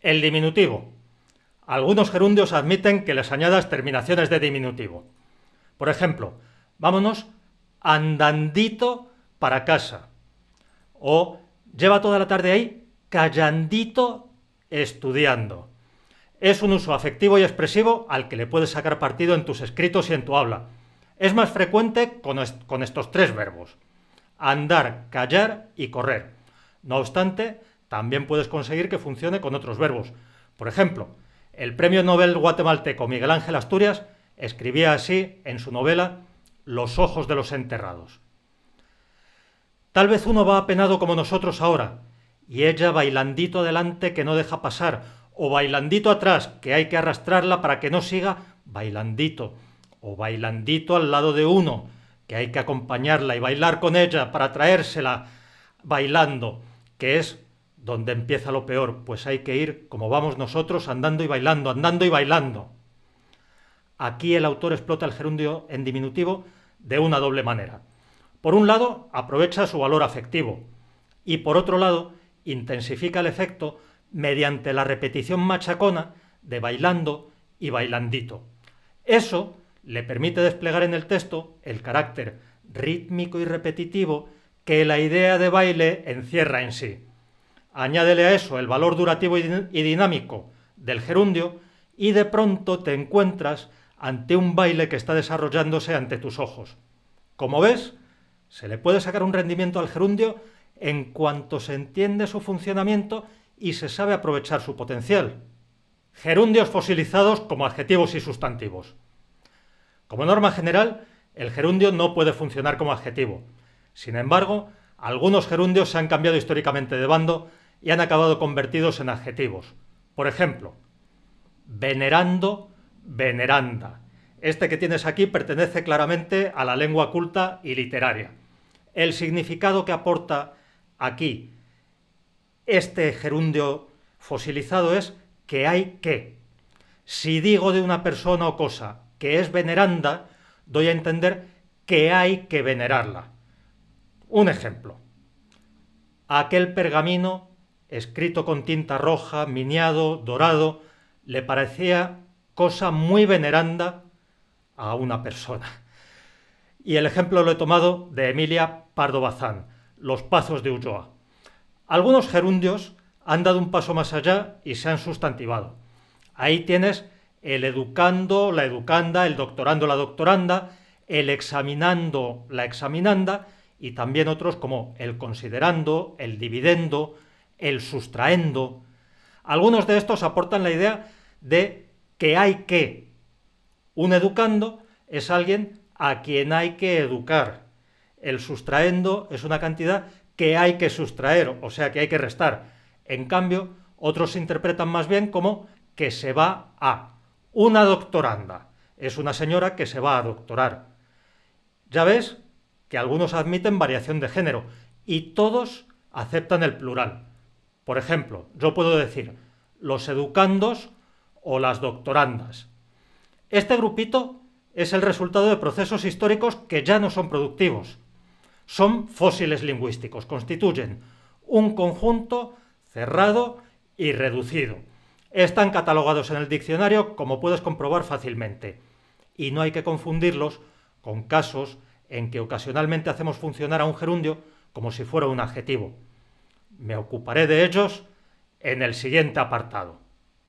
El diminutivo. Algunos gerundios admiten que les añadas terminaciones de diminutivo. Por ejemplo, vámonos andandito para casa. O lleva toda la tarde ahí callandito estudiando. Es un uso afectivo y expresivo al que le puedes sacar partido en tus escritos y en tu habla. Es más frecuente con, con estos tres verbos. Andar, callar y correr. No obstante, también puedes conseguir que funcione con otros verbos. Por ejemplo, el premio Nobel guatemalteco Miguel Ángel Asturias escribía así en su novela Los ojos de los enterrados. Tal vez uno va apenado como nosotros ahora, y ella bailandito adelante que no deja pasar, o bailandito atrás que hay que arrastrarla para que no siga, bailandito, o bailandito al lado de uno, que hay que acompañarla y bailar con ella para traérsela bailando, que es donde empieza lo peor, pues hay que ir, como vamos nosotros, andando y bailando, andando y bailando. Aquí el autor explota el gerundio en diminutivo de una doble manera. Por un lado, aprovecha su valor afectivo y por otro lado, intensifica el efecto mediante la repetición machacona de bailando y bailandito. Eso le permite desplegar en el texto el carácter rítmico y repetitivo que la idea de baile encierra en sí añádele a eso el valor durativo y dinámico del gerundio y de pronto te encuentras ante un baile que está desarrollándose ante tus ojos. Como ves, se le puede sacar un rendimiento al gerundio en cuanto se entiende su funcionamiento y se sabe aprovechar su potencial. Gerundios fosilizados como adjetivos y sustantivos. Como norma general, el gerundio no puede funcionar como adjetivo. Sin embargo, algunos gerundios se han cambiado históricamente de bando y han acabado convertidos en adjetivos. Por ejemplo, venerando, veneranda. Este que tienes aquí pertenece claramente a la lengua culta y literaria. El significado que aporta aquí este gerundio fosilizado es que hay que. Si digo de una persona o cosa que es veneranda, doy a entender que hay que venerarla. Un ejemplo. Aquel pergamino escrito con tinta roja, miniado, dorado, le parecía cosa muy veneranda a una persona. Y el ejemplo lo he tomado de Emilia Pardo Bazán, Los Pazos de Ulloa. Algunos gerundios han dado un paso más allá y se han sustantivado. Ahí tienes el educando, la educanda, el doctorando, la doctoranda, el examinando, la examinanda, y también otros como el considerando, el dividendo, el sustraendo. Algunos de estos aportan la idea de que hay que. Un educando es alguien a quien hay que educar. El sustraendo es una cantidad que hay que sustraer, o sea, que hay que restar. En cambio, otros interpretan más bien como que se va a. Una doctoranda es una señora que se va a doctorar. Ya ves que algunos admiten variación de género y todos aceptan el plural. Por ejemplo, yo puedo decir los educandos o las doctorandas. Este grupito es el resultado de procesos históricos que ya no son productivos. Son fósiles lingüísticos, constituyen un conjunto cerrado y reducido. Están catalogados en el diccionario, como puedes comprobar fácilmente, y no hay que confundirlos con casos en que ocasionalmente hacemos funcionar a un gerundio como si fuera un adjetivo. Me ocuparé de ellos en el siguiente apartado.